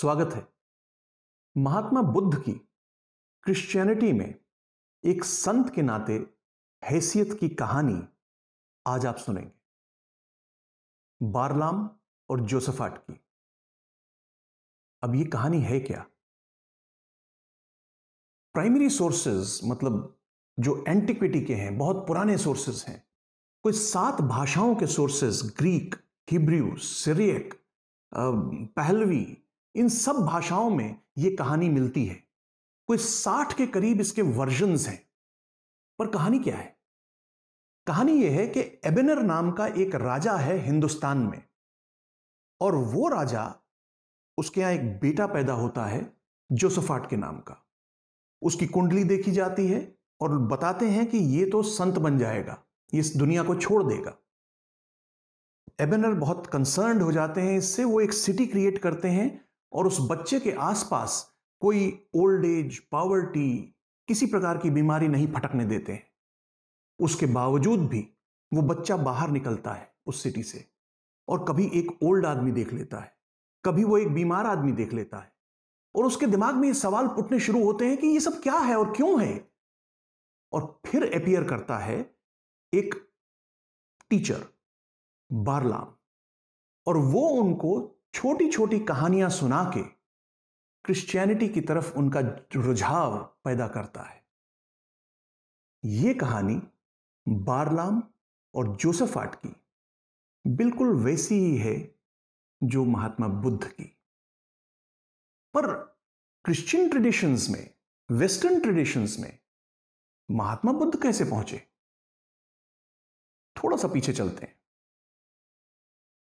स्वागत है महात्मा बुद्ध की क्रिश्चियनिटी में एक संत के नाते हैसियत की कहानी आज आप सुनेंगे बारलाम और जोसफाट की अब ये कहानी है क्या प्राइमरी सोर्सेज मतलब जो एंटिक्विटी के हैं बहुत पुराने सोर्सेज हैं कोई सात भाषाओं के sources Greek Hebrew Syriac Pahlavi इन सब भाषाओं में यह कहानी मिलती है कोई साठ के करीब इसके वर्जन हैं पर कहानी क्या है कहानी यह है कि एबेनर नाम का एक राजा है हिंदुस्तान में और वो राजा उसके यहां एक बेटा पैदा होता है जोसफाट के नाम का उसकी कुंडली देखी जाती है और बताते हैं कि ये तो संत बन जाएगा ये इस दुनिया को छोड़ देगा एबेनर बहुत कंसर्न हो जाते हैं इससे वो एक सिटी क्रिएट करते हैं और उस बच्चे के आसपास कोई ओल्ड एज पावर्टी किसी प्रकार की बीमारी नहीं फटकने देते हैं उसके बावजूद भी वो बच्चा बाहर निकलता है उस सिटी से और कभी एक ओल्ड आदमी देख लेता है कभी वो एक बीमार आदमी देख लेता है और उसके दिमाग में ये सवाल उठने शुरू होते हैं कि ये सब क्या है और क्यों है और फिर अपियर करता है एक टीचर बारलाम और वो उनको छोटी छोटी कहानियां सुना के क्रिश्चियनिटी की तरफ उनका रुझाव पैदा करता है यह कहानी बारलाम और जोसेफ आर्ट की बिल्कुल वैसी ही है जो महात्मा बुद्ध की पर क्रिश्चियन ट्रेडिशंस में वेस्टर्न ट्रेडिशंस में महात्मा बुद्ध कैसे पहुंचे थोड़ा सा पीछे चलते हैं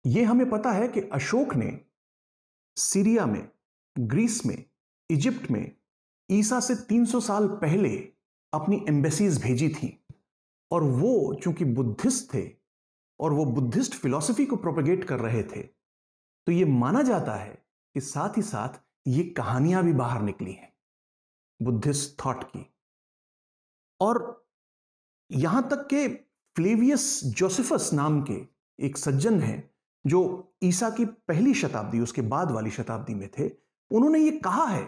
ये हमें पता है कि अशोक ने सीरिया में ग्रीस में इजिप्ट में ईसा से 300 साल पहले अपनी एम्बेसीज भेजी थी और वो चूंकि बुद्धिस्ट थे और वो बुद्धिस्ट फिलॉसफी को प्रोपेगेट कर रहे थे तो ये माना जाता है कि साथ ही साथ ये कहानियां भी बाहर निकली हैं बुद्धिस्ट थॉट की और यहां तक के फ्लेवियस जोसेफस नाम के एक सज्जन हैं जो ईसा की पहली शताब्दी उसके बाद वाली शताब्दी में थे उन्होंने ये कहा है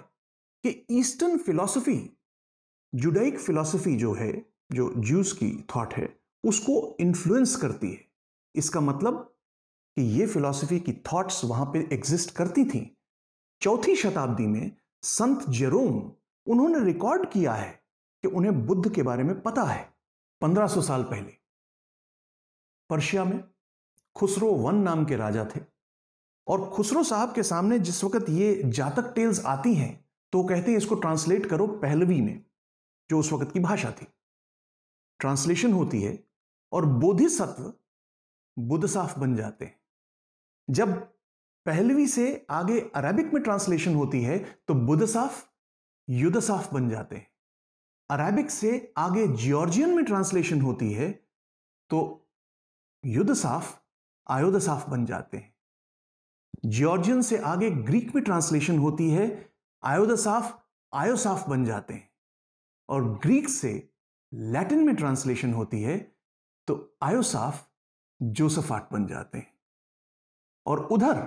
कि ईस्टर्न फिलॉसफी जुडाइक फिलॉसफी जो है जो ज्यूस की थॉट है उसको इन्फ्लुएंस करती है इसका मतलब कि ये फिलॉसफी की थॉट्स वहां पे एग्जिस्ट करती थी चौथी शताब्दी में संत जेरोम उन्होंने रिकॉर्ड किया है कि उन्हें बुद्ध के बारे में पता है 1500 साल पहले पर्शिया में खुसरो वन नाम के राजा थे और खुसरो साहब के सामने जिस वक्त ये जातक टेल्स आती हैं तो कहते हैं इसको ट्रांसलेट करो पहलवी में जो उस वक्त की भाषा थी ट्रांसलेशन होती है और बोधिसत्व बुद्ध साफ बन जाते हैं जब पहलवी से आगे अरेबिक में ट्रांसलेशन होती है तो बुद्ध साफ युद्ध साफ बन जाते हैं अरेबिक से आगे जॉर्जियन में ट्रांसलेशन होती है तो युद्ध साफ आयोदसाफ बन जाते हैं जॉर्जियन से आगे ग्रीक में ट्रांसलेशन होती है आयोदसाफ आयोसाफ बन जाते हैं और ग्रीक से लैटिन में ट्रांसलेशन होती है तो आयोसाफ जोसफाट बन जाते हैं और उधर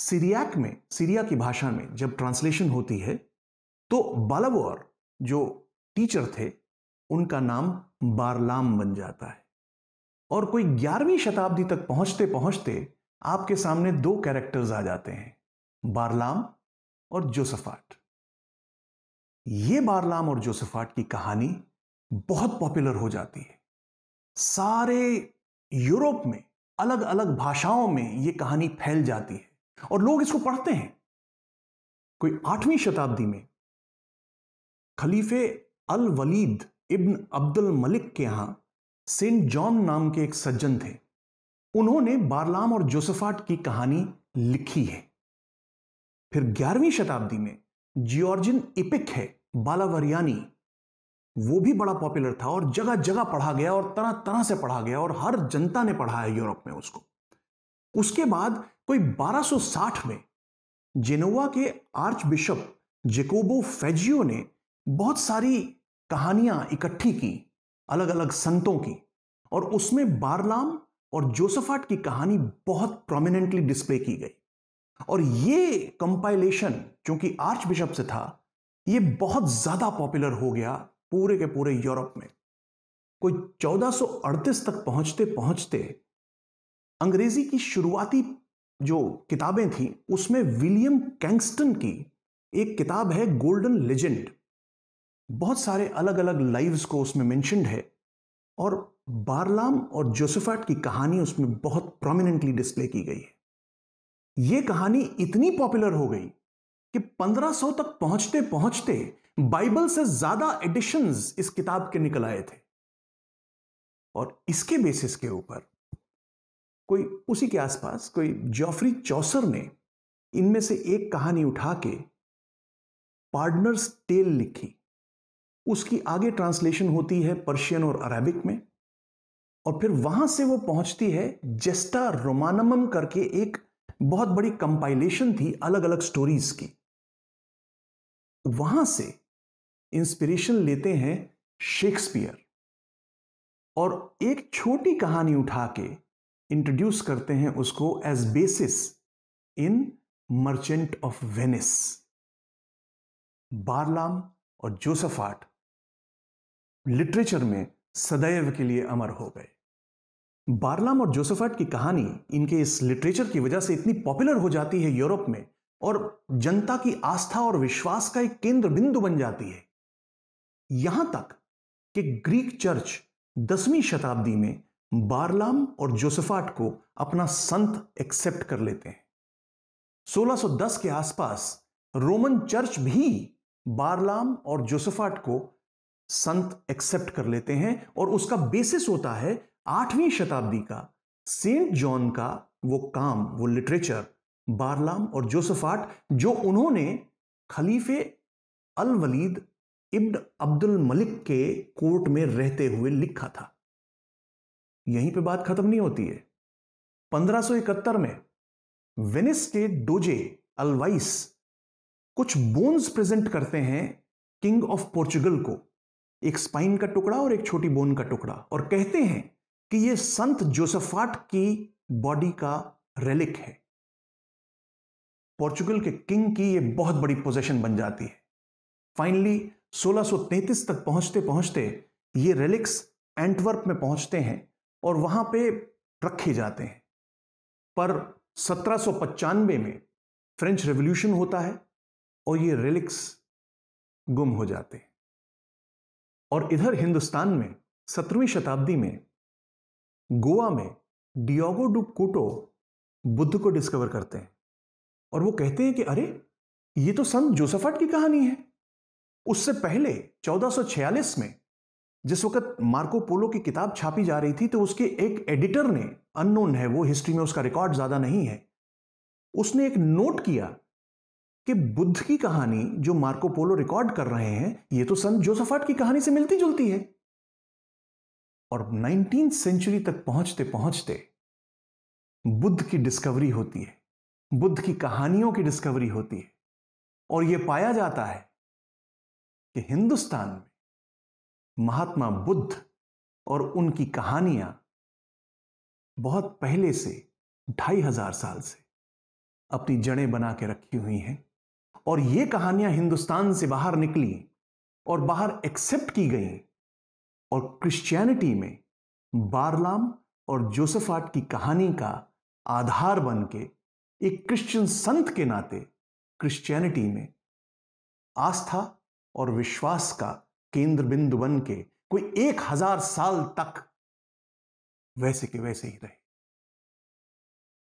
सीरियाक में सीरिया की भाषा में जब ट्रांसलेशन होती है तो बालावोर जो टीचर थे उनका नाम बारलाम बन जाता है और कोई ग्यारहवीं शताब्दी तक पहुंचते पहुंचते आपके सामने दो कैरेक्टर्स आ जाते हैं बारलाम और जोसफाट ये बारलाम और जोसफाट की कहानी बहुत पॉपुलर हो जाती है सारे यूरोप में अलग अलग भाषाओं में ये कहानी फैल जाती है और लोग इसको पढ़ते हैं कोई आठवीं शताब्दी में खलीफे अल वलीद इब्न अब्दुल मलिक के यहां सेंट जॉन नाम के एक सज्जन थे उन्होंने बारलाम और जोसफाट की कहानी लिखी है फिर ग्यारहवीं शताब्दी में जियॉर्जिन इपिक है बालावरियानी वो भी बड़ा पॉपुलर था और जगह जगह पढ़ा गया और तरह तरह से पढ़ा गया और हर जनता ने पढ़ा है यूरोप में उसको उसके बाद कोई 1260 में जेनोवा के आर्च बिशप जेकोबो फेजियो ने बहुत सारी कहानियां इकट्ठी की अलग अलग संतों की और उसमें बारलाम और जोसफाट की कहानी बहुत प्रोमिनेंटली डिस्प्ले की गई और ये कंपाइलेशन चूंकि आर्च बिशप से था ये बहुत ज्यादा पॉपुलर हो गया पूरे के पूरे यूरोप में कोई 1438 तक पहुंचते पहुंचते अंग्रेजी की शुरुआती जो किताबें थी उसमें विलियम कैंगस्टन की एक किताब है गोल्डन लेजेंड बहुत सारे अलग अलग लाइव्स को उसमें मैंशनड है और बारलाम और जोसेफाट की कहानी उसमें बहुत प्रोमिनेंटली डिस्प्ले की गई है यह कहानी इतनी पॉपुलर हो गई कि 1500 तक पहुंचते पहुंचते बाइबल से ज्यादा एडिशंस इस किताब के निकल आए थे और इसके बेसिस के ऊपर कोई उसी के आसपास कोई जॉफरी चौसर ने इनमें से एक कहानी उठा के पार्टनर्स टेल लिखी उसकी आगे ट्रांसलेशन होती है पर्शियन और अरेबिक में और फिर वहां से वो पहुंचती है जेस्टा रोमानम करके एक बहुत बड़ी कंपाइलेशन थी अलग अलग स्टोरीज की वहां से इंस्पिरेशन लेते हैं शेक्सपियर और एक छोटी कहानी उठा के इंट्रोड्यूस करते हैं उसको as basis in Merchant of Venice Barlaam और आर्ट लिटरेचर में सदैव के लिए अमर हो गए बारलाम और जोसेफाट की कहानी इनके इस लिटरेचर की वजह से इतनी पॉपुलर हो जाती है यूरोप में और जनता की आस्था और विश्वास का एक केंद्र बिंदु बन जाती है यहां तक कि ग्रीक चर्च दसवीं शताब्दी में बारलाम और जोसेफाट को अपना संत एक्सेप्ट कर लेते हैं 1610 के आसपास रोमन चर्च भी बारलाम और जोसेफाट को संत एक्सेप्ट कर लेते हैं और उसका बेसिस होता है आठवीं शताब्दी का सेंट जॉन का वो काम वो लिटरेचर बारलाम और जोसफाट जो उन्होंने खलीफे अल वलीद इब्न अब्दुल मलिक के कोर्ट में रहते हुए लिखा था यहीं पे बात खत्म नहीं होती है 1571 में वेनिस के डोजे अलवाइस कुछ बोन्स प्रेजेंट करते हैं किंग ऑफ पोर्चुगल को एक स्पाइन का टुकड़ा और एक छोटी बोन का टुकड़ा और कहते हैं कि यह संत जोसफाट की बॉडी का रेलिक है पोर्चुगल के किंग की यह बहुत बड़ी पोजेशन बन जाती है फाइनली 1633 तक पहुंचते पहुंचते ये रेलिक्स एंटवर्प में पहुंचते हैं और वहां पे रखे जाते हैं पर सत्रह में फ्रेंच रेवोल्यूशन होता है और ये रेलिक्स गुम हो जाते हैं और इधर हिंदुस्तान में सत्रहवीं शताब्दी में गोवा में डियोगो डुप कोटो बुद्ध को डिस्कवर करते हैं और वो कहते हैं कि अरे ये तो संत जोसफट की कहानी है उससे पहले 1446 में जिस वक्त मार्को पोलो की किताब छापी जा रही थी तो उसके एक एडिटर ने अननोन है वो हिस्ट्री में उसका रिकॉर्ड ज्यादा नहीं है उसने एक नोट किया कि बुद्ध की कहानी जो मार्को पोलो रिकॉर्ड कर रहे हैं ये तो संत जोसफाट की कहानी से मिलती जुलती है और नाइनटीन सेंचुरी तक पहुंचते पहुंचते बुद्ध की डिस्कवरी होती है बुद्ध की कहानियों की डिस्कवरी होती है और यह पाया जाता है कि हिंदुस्तान में महात्मा बुद्ध और उनकी कहानियां बहुत पहले से ढाई हजार साल से अपनी जड़ें बना के रखी हुई हैं और ये कहानियां हिंदुस्तान से बाहर निकली और बाहर एक्सेप्ट की गई और क्रिश्चियनिटी में बारलाम और जोसेफाट की कहानी का आधार बन के एक क्रिश्चियन संत के नाते क्रिश्चियनिटी में आस्था और विश्वास का केंद्र बिंदु बन के कोई एक हजार साल तक वैसे के वैसे ही रहे